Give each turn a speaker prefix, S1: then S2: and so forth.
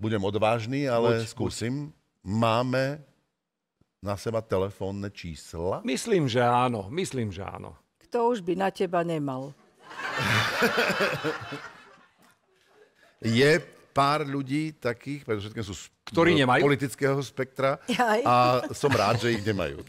S1: budem odvážny, ale buď, skúsim. Buď. Máme na seba telefónne čísla? Myslím, že áno. Myslím, že áno.
S2: Kto už by na teba nemal?
S1: Je pár ľudí
S3: takých, pretože všetkým sú z Ktorí e, nemajú? politického spektra Jaj. a som rád, že ich nemajú.